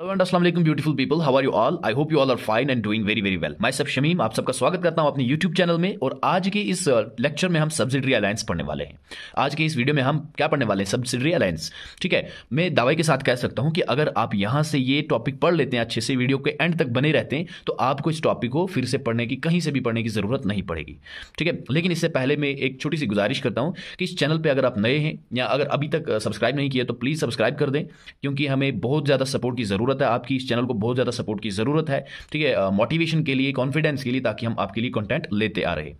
Hello and असलम beautiful people how are you all I hope you all are fine and doing very very well मैं सब शमीम आप सबका स्वागत करता हूं अपने यूट्यूब चैनल में और आज के इस लेक्चर में हम सब्सिडरी अलायंस पढ़ने वाले हैं आज के इस वीडियो में हम क्या पढ़ने वाले हैं सब्सिडरी अलायंस ठीक है मैं दावे के साथ कह सकता हूं कि अगर आप यहां से ये टॉपिक पढ़ लेते हैं अच्छे से वीडियो के एंड तक बने रहते हैं तो आपको इस टॉपिक को फिर से पढ़ने की कहीं से भी पढ़ने की ज़रूरत नहीं पड़ेगी ठीक है लेकिन इससे पहले मैं एक छोटी सी गुजारिश करता हूँ कि इस चैनल पर अगर आप नए हैं या अगर अभी तक सब्सक्राइब नहीं किया तो प्लीज़ सब्सक्राइब कर दें क्योंकि हमें बहुत ज़्यादा सपोर्ट की ज़रूरत ज़रूरत है आपकी इस चैनल को बहुत ज़्यादा सपोर्ट की ज़रूरत है ठीक है मोटिवेशन के लिए कॉन्फिडेंस के लिए ताकि हम आपके लिए कंटेंट लेते आ रहे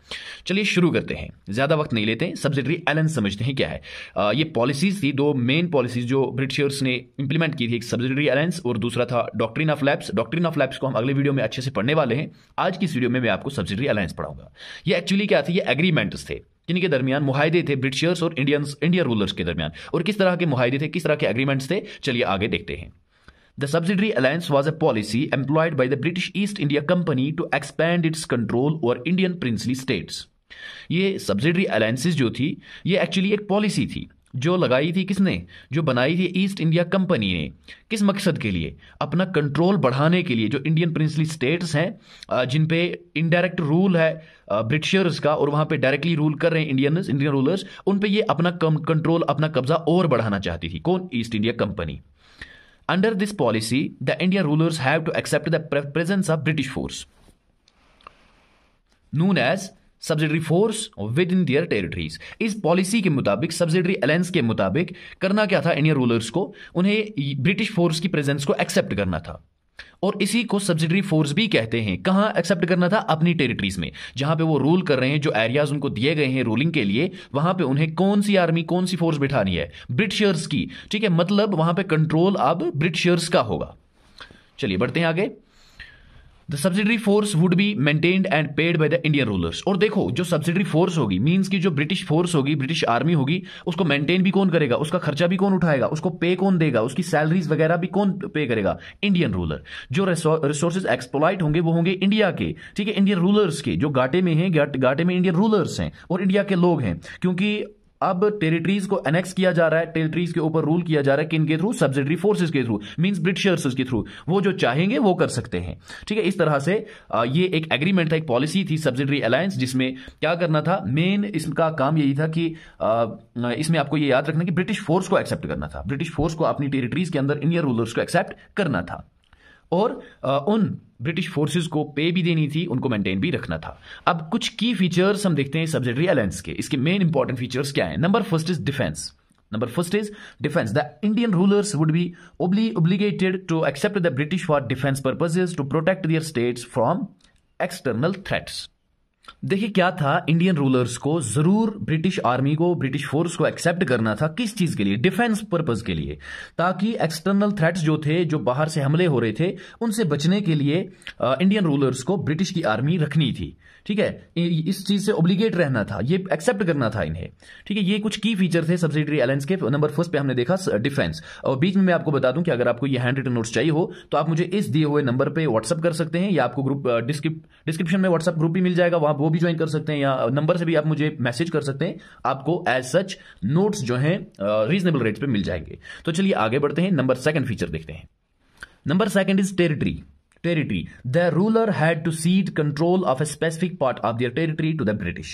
चलिए शुरू करते हैं ज़्यादा वक्त नहीं लेते सब्सिडरी एलेंस समझते हैं क्या है आ, ये पॉलिसीज़ थी दो मेन पॉलिसीज़ जो ब्रिटिशर्स ने इंप्लीमेंट की थी एक सब्सिडरी एलेंस और दूसरा था doctrine of lapse doctrine of lapse को हम अगले वीडियो में अच्छे से पढ़ने वाले हैं आज की इस वीडियो में मैं आपको सब्सिडरी अलायंस पढ़ाऊंगा ये एक्चुअली क्या थी ये एग्रीमेंट्स थे जिनके दरमियान मुहिदे थे ब्रिटिशर्स और इंडियंस इंडिया रूलर्स के दरमियान और किस तरह के मुहिदे थे किस तरह के एग्रीमेंट्स थे चलिए आगे देखते हैं The subsidiary alliance was a policy employed by the British East India Company to expand its control over Indian princely states. ये सब्सिडरी अलायंसेस जो थी ये एक्चुअली एक पॉलिसी थी जो लगाई थी किसने जो बनाई थी ईस्ट इंडिया कंपनी ने किस मकसद के लिए अपना कंट्रोल बढ़ाने के लिए जो इंडियन प्रिंसली स्टेट्स हैं जिन पे इनडायरेक्ट रूल है ब्रिटिशर्स का और वहाँ पे डायरेक्टली रूल कर रहे हैं इंडियन इंडियन रूलर्स उन पे ये अपना कंट्रोल अपना कब्जा और बढ़ाना चाहती थी कौन East India Company Under this policy, the Indian rulers have to accept the presence of British force, known as subsidiary force within their territories इस पॉलिसी के मुताबिक सब्सिडरी अलायंस के मुताबिक करना क्या था इंडियन रूलर्स को उन्हें ब्रिटिश फोर्स की प्रेजेंस को एक्सेप्ट करना था और इसी को सब्सिडरी फोर्स भी कहते हैं कहां एक्सेप्ट करना था अपनी टेरिटरीज में जहां पे वो रूल कर रहे हैं जो एरियाज उनको दिए गए हैं रूलिंग के लिए वहां पे उन्हें कौन सी आर्मी कौन सी फोर्स बिठानी है ब्रिटिशर्स की ठीक है मतलब वहां पे कंट्रोल अब ब्रिटिशर्स का होगा चलिए बढ़ते हैं आगे the subsidiary force would be maintained and paid by the Indian rulers और देखो जो सब्सिडरी फोर्स होगी मींस की जो ब्रिटिश फोर्स होगी ब्रिटिश आर्मी होगी उसको मेंटेन भी कौन करेगा उसका खर्चा भी कौन उठाएगा उसको पे कौन देगा उसकी सैलरीज वगैरह भी कौन पे करेगा इंडियन रूलर जो रिसोर्सेज एक्सप्लोलाइट होंगे वो होंगे इंडिया के ठीक है इंडियन रूलर्स के जो घाटे में हैं घाटे में इंडियन रूलर्स हैं और इंडिया के लोग हैं क्योंकि अब टेरिटरीज को एनेक्स किया जा रहा है टेरिटरीज के ऊपर रूल किया जा रहा है किन के थ्रू सब्सिडरी फोर्सेज के थ्रू मींस ब्रिटिशर्स के थ्रू वो जो चाहेंगे वो कर सकते हैं ठीक है इस तरह से ये एक एग्रीमेंट था एक पॉलिसी थी सब्सिडरी अलायंस जिसमें क्या करना था मेन इसका काम यही था कि इसमें आपको ये याद रखना कि ब्रिटिश फोर्स को एक्सेप्ट करना था ब्रिटिश फोर्स को अपनी टेरिटरीज के अंदर इंडियन रूलर्स को एक्सेप्ट करना था और उन ब्रिटिश फोर्सेस को पे भी देनी थी उनको मेंटेन भी रखना था अब कुछ की फीचर्स हम देखते हैं सब्जेक्टरी अलायंस के इसके मेन इंपॉर्टेंट फीचर्स क्या हैं number first is defence number first is defence the Indian rulers would be obli obligated to accept the British for defence purposes to protect their states from external threats देखिए क्या था Indian rulers को जरूर British army को British force को accept करना था किस चीज के लिए डिफेंस पर्पज के लिए ताकि एक्सटर्नल थ्रेट्स जो थे जो बाहर से हमले हो रहे थे उनसे बचने के लिए इंडियन रूलर्स को ब्रिटिश की आर्मी रखनी थी ठीक है इस चीज से ओब्लिगेट रहना था ये एक्सेप्ट करना था इन्हें ठीक है ये कुछ की फीचर थे सब्सिडरी एलेंस के नंबर फर्स्ट पे हमने देखा डिफेंस और बीच में मैं आपको बता दूं कि अगर आपको ये हैंड रिटन नोट्स चाहिए हो तो आप मुझे इस दिए हुए नंबर पर व्हाट्सअप कर सकते हैं या आपको ग्रुप डिस्क्रिप्शन में व्हाट्सअप ग्रुप भी मिल जाएगा वहां आप वो भी ज्वाइन कर सकते हैं या नंबर से भी आप मुझे मैसेज कर सकते हैं आपको एज सच नोट्स जो हैं रीजनेबल रेट पे मिल जाएंगे तो चलिए आगे बढ़ते हैं नंबर सेकंड फीचर देखते हैं number second is territory territory. The ruler had to cede control of a specific part of their territory to the British.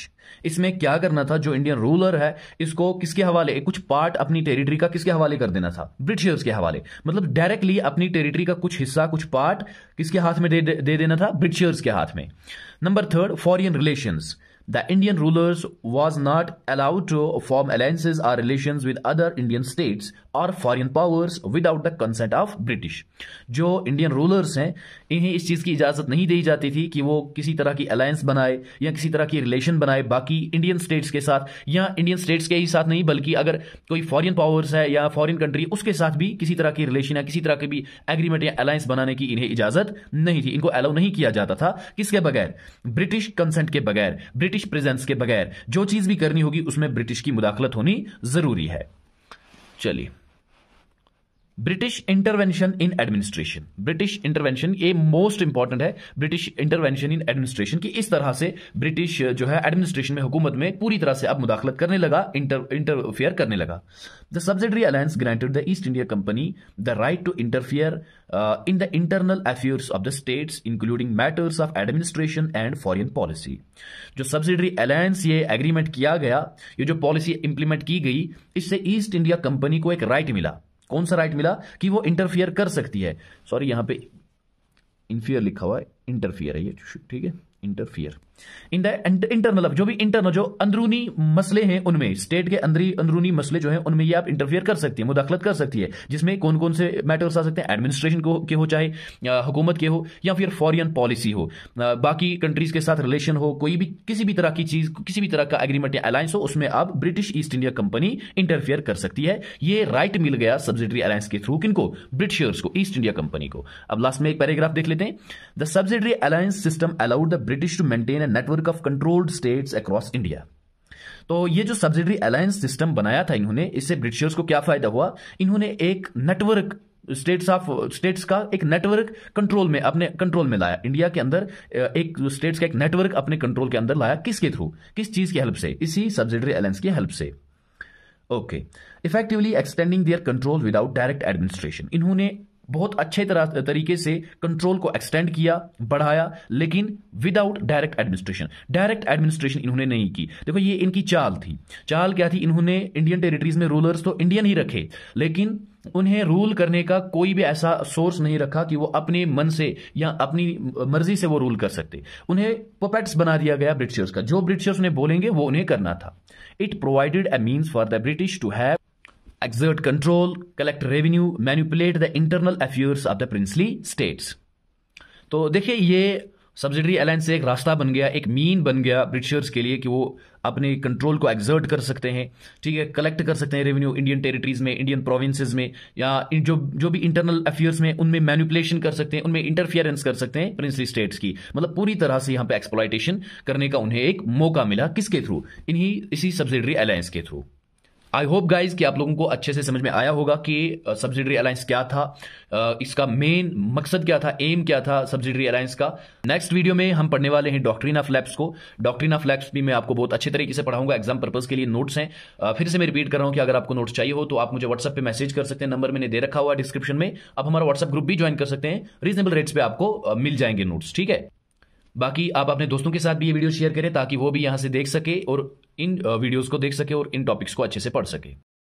इसमें क्या करना था जो इंडियन रूलर है इसको किसके हवाले कुछ पार्ट अपनी टेरिटरी का किसके हवाले कर देना था ब्रिटिशर्स के हवाले मतलब डायरेक्टली अपनी टेरिटरी का कुछ हिस्सा कुछ पार्ट किसके हाथ में दे, दे, दे देना था ब्रिटिशर्स के हाथ में number third foreign relation The Indian rulers was not allowed to form alliances or relations with other Indian states और foreign powers without the consent of British जो इंडियन रूलर्स हैं इन्हें इस चीज़ की इजाज़त नहीं दी जाती थी कि वो किसी तरह की अलायंस बनाए या किसी तरह की रिलेशन बनाए बाकी इंडियन स्टेट्स के साथ या इंडियन स्टेट्स के ही साथ नहीं बल्कि अगर कोई फॉरेन पावर्स है या फॉरेन कंट्री उसके साथ भी किसी तरह की रिलेशन या किसी तरह की भी एग्रीमेंट या अलायंस बनाने की इन्हें इजाज़त नहीं थी इनको अलाउ नहीं किया जाता था किसके बगैर ब्रिटिश कंसेंट के बगैर ब्रिटिश ब्रिटिश प्रेजेंस के बगैर जो चीज भी करनी होगी उसमें ब्रिटिश की मुदाखलत होनी जरूरी है चलिए British intervention in administration British intervention ये मोस्ट इंपॉर्टेंट है ब्रिटिश इंटरवेंशन इन एडमिनिस्ट्रेशन की इस तरह से ब्रिटिश जो है एडमिनिस्ट्रेशन में हुकूमत में पूरी तरह से अब मुदाखलत करने लगा इंटरफेयर करने लगा the subsidiary alliance granted the East India Company the right to interfere in the internal affairs of the states including matters of administration and foreign policy जो सब्सिडरी अलायंस ये एग्रीमेंट किया गया ये जो पॉलिसी इंप्लीमेंट की गई इससे east India company को एक राइट right मिला कौन सा राइट मिला कि वो इंटरफियर कर सकती है सॉरी यहां पे इंफियर लिखा हुआ है इंटरफियर है ये ठीक है इंटरफियर इंटर मतलब जो भी इंटरनल जो अंदरूनी मसले हैं उनमें स्टेट के अंदर अंदरूनी मसले जो हैं उनमें ये आप इंटरफियर कर सकती है मुदाखलत कर सकती है जिसमें कौन कौन से मैटर्स आ सकते हैं एडमिनिस्ट्रेशन को के हो चाहे हुकूमत के हो या फिर फॉरेन पॉलिसी हो बाकी कंट्रीज के साथ रिलेशन हो कोई भी किसी भी तरह की चीज किसी भी तरह का एग्रीमेंट या अलायंस हो उसमें आप British East India Company interfere कर सकती है ये राइट मिल गया सब्सिडरी अलायंस के थ्रू किन को ब्रिटिशर्स को ईस्ट इंडिया कंपनी को अब लास्ट में एक पैराग्राफ देख लेते हैं the subsidiary subsidiary alliance system allowed the British to maintain a network of controlled states across India. तो ये जो सब्सिडरी अलायंस सिस्टम बनाया था इन्होंने इससे ब्रिटिशर्स को क्या फायदा हुआ इन्होंने एक नेटवर्क स्टेट्स ऑफ स्टेट्स का एक नेटवर्क कंट्रोल में अपने कंट्रोल में लाया इंडिया के अंदर एक स्टेट्स का एक नेटवर्क अपने कंट्रोल के अंदर लाया किसके थ्रू किस चीज की हेल्प से इसी सब्सिडरी अलायंस की हेल्प से okay effectively extending their control without direct administration इन्होंने बहुत अच्छे तरह तरीके से कंट्रोल को एक्सटेंड किया बढ़ाया लेकिन without direct administration direct administration इन्होंने नहीं की देखो ये इनकी चाल थी चाल क्या थी इन्होंने इंडियन टेरिटरीज में रूलर्स तो इंडियन ही रखे लेकिन उन्हें रूल करने का कोई भी ऐसा सोर्स नहीं रखा कि वो अपने मन से या अपनी मर्जी से वो रूल कर सकते उन्हें पपेट्स बना दिया गया ब्रिटिशर्स का जो ब्रिटिशर्स उन्हें बोलेंगे वो उन्हें करना था it provided a means for the British to have exert control, collect revenue, manipulate the internal affairs of the princely states. तो देखिए ये सब्सिडरी अलायंस एक रास्ता बन गया एक मीन बन गया ब्रिटिशर्स के लिए कि वो अपने कंट्रोल को एग्जर्ट कर सकते हैं ठीक है कलेक्ट कर सकते हैं रेवेन्यू इंडियन टेरिटरीज में इंडियन प्रोविंसेस में या जो जो भी इंटरनल अफेयर्स में उनमें मैन्युपुलेशन कर सकते हैं उनमें इंटरफियरेंस कर सकते हैं प्रिंसली स्टेट्स की मतलब पूरी तरह से यहां पर एक्सप्लाइटेशन करने का उन्हें एक मौका मिला किसके थ्रू इन्हीं इसी सब्सिडरी अलायंस के थ्रू आई होप गाइज कि आप लोगों को अच्छे से समझ में आया होगा कि सब्सिडरी अलायंस क्या था इसका मेन मकसद क्या था एम क्या था सब्सिडरी अलायंस का नेक्स्ट वीडियो में हम पढ़ने वाले हैं डॉक्ट्रीन ऑफ लैब्स को डॉक्ट्रीन ऑफ लैब्स भी मैं आपको बहुत अच्छे तरीके से पढ़ाऊंगा एग्जाम पर्पज के लिए नोट्स हैं फिर से मैं रिपीट कर रहा हूँ कि अगर आपको नोट्स चाहिए हो तो आप मुझे व्हाट्सएप पर मैसेज कर सकते हैं नंबर मैंने दे रखा हुआ डिस्क्रिप्शन में आप हमारा व्हाट्सएप ग्रुप भी ज्वाइन कर सकते हैं रीजनेबल रेट्स पर आपको मिल जाएंगे नोट्स ठीक है बाकी आप अपने दोस्तों के साथ भी ये वीडियो शेयर करें ताकि वो भी यहाँ से देख सके और इन वीडियोस को देख सके और इन टॉपिक्स को अच्छे से पढ़ सके